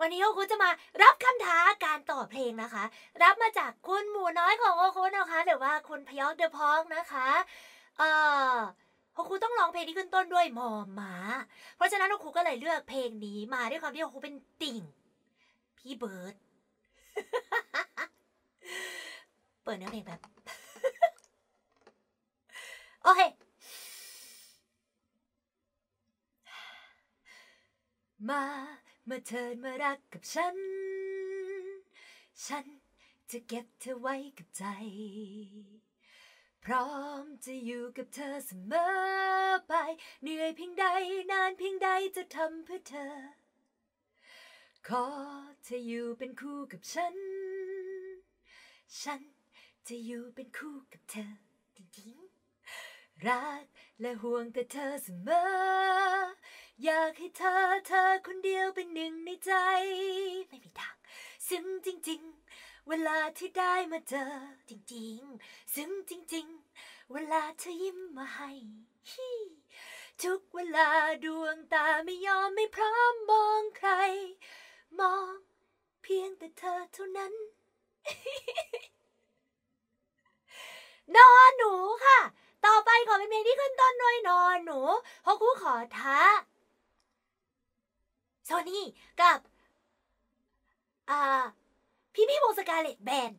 วันนี้โอคุจะมารับคำท้าการต่อเพลงนะคะ รับมาจากคุณหมูน้อยของโอคุนะคะหรือว่าคุณพยอกเดอพองนะคะ เอ่อโอคูต้องร้องเพลงที่ขึ้นต้นด้วยมอมหมา เพราะฉะนั้นโอคูก็เลยเลือกเพลงนี้มาด้วยความที่โอคูเป็นติ่ง พี่เบิร์ดเปิดเนื้อเพลงแบบมามาเถิดมารักกับฉัน ฉันจะเก็บเธอไว้กับใจพร้อมจะอยู่กับเธอเสมอไปเหนื่อยเพียงใดนานเพียงใดจะทำเพื่อเธอ ขอเธออยู่เป็นคู่กับฉัน ฉันจะอยู่เป็นคู่กับเธอจริงๆรักและห่วงแต่เธอเสมออยากให้เธอเธอคนเดียวเป็นหนึ่งในใจ ไม่มีทางซึ่งจริงๆ เวลาที่ได้มาเจอ จริงๆ ซึ่งจริง ๆ เวลาเธอยิ้มมาให้ทุกเวลาดวงตาไม่ยอมไม่พร้อมมองใคร มองเพียงแต่เธอเท่านั้นนอนหนูค่ะ ต่อไปขอเป็นเพลงที่ขึ้นต้นดยนอนหนูเพราะคูขอท้าโทนี่กับ อ่า พี่พี่วงสกาเลตแบน